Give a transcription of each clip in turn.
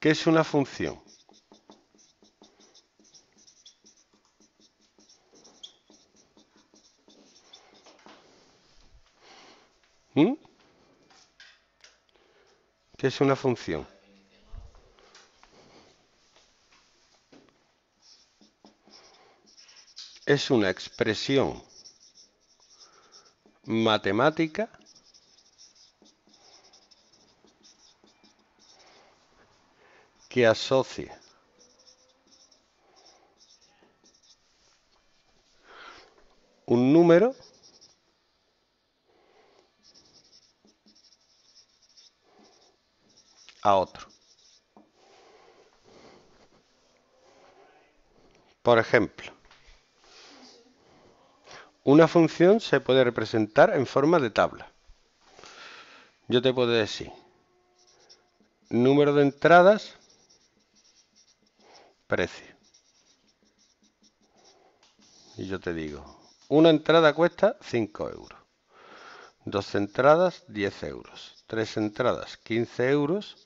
¿Qué es una función? ¿Mm? ¿Qué es una función? Es una expresión matemática que asocie un número a otro. Por ejemplo, una función se puede representar en forma de tabla. Yo te puedo decir número de entradas precio. Y yo te digo, una entrada cuesta 5 euros, dos entradas 10 euros, tres entradas 15 euros,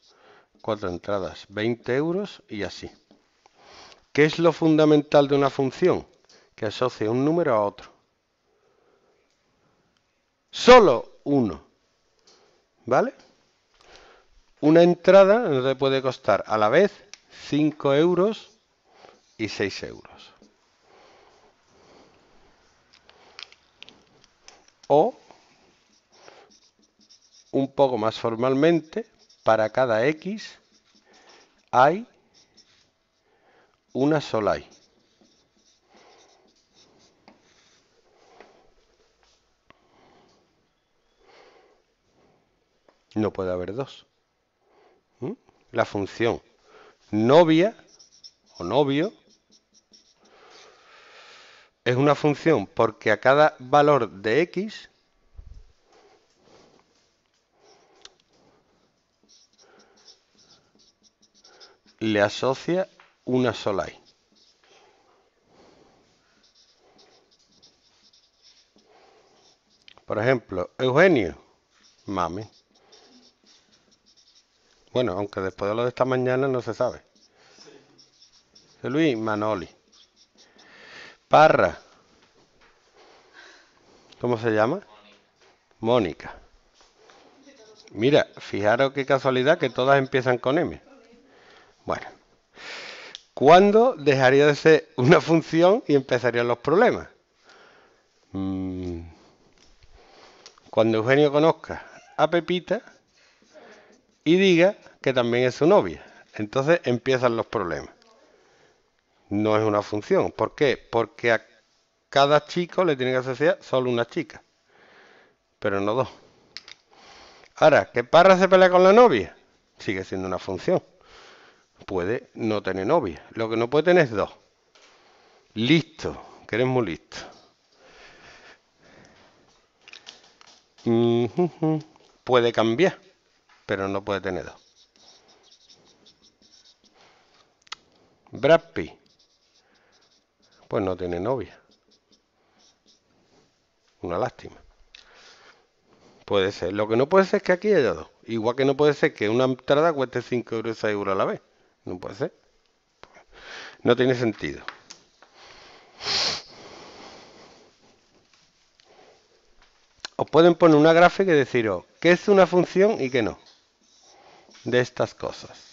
cuatro entradas 20 euros y así. ¿Qué es lo fundamental de una función? Que asocia un número a otro. Solo uno. ¿Vale? Una entrada te puede costar a la vez 5 euros y euros. O un poco más formalmente, para cada X hay una sola Y. No puede haber dos. ¿Mm? La función novia o novio es una función porque a cada valor de x le asocia una sola y Por ejemplo, Eugenio, mami. Bueno, aunque después de lo de esta mañana no se sabe. Luis Manoli. Parra. ¿Cómo se llama? Mónica. Mira, fijaros qué casualidad que todas empiezan con M. Bueno. ¿Cuándo dejaría de ser una función y empezarían los problemas? Mm, cuando Eugenio conozca a Pepita y diga que también es su novia. Entonces empiezan los problemas no es una función. ¿Por qué? Porque a cada chico le tiene que asociar solo una chica, pero no dos. Ahora, ¿qué Parra se pelea con la novia, sigue siendo una función. Puede no tener novia, lo que no puede tener es dos. Listo, que eres muy listo. Puede cambiar, pero no puede tener dos. Brad pues no tiene novia. Una lástima. Puede ser. Lo que no puede ser es que aquí haya dos. Igual que no puede ser que una entrada cueste 5 euros y 6 euros a la vez. No puede ser. No tiene sentido. Os pueden poner una gráfica y deciros qué es una función y qué no. De estas cosas.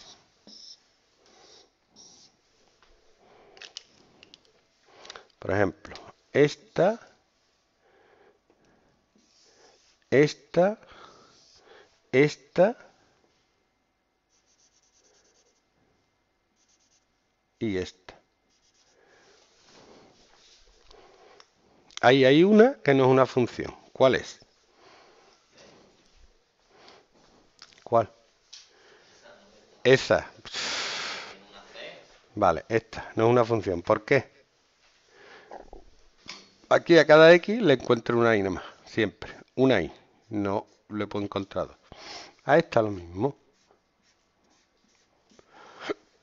Por ejemplo, esta, esta, esta y esta. Ahí hay una que no es una función. ¿Cuál es? ¿Cuál? Esa. Vale, esta no es una función. ¿Por qué? aquí a cada X le encuentro una Y nomás, siempre, una Y, no le puedo encontrar dos. A esta lo mismo.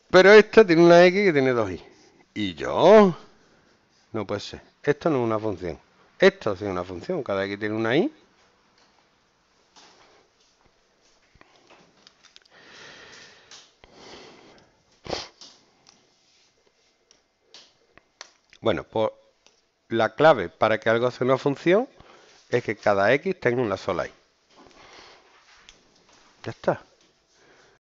Pero esta tiene una X que tiene dos Y. ¿Y yo? No puede ser. Esto no es una función. Esto es una función. Cada X tiene una Y. Bueno, pues la clave para que algo sea una función es que cada x tenga una sola y. Ya está.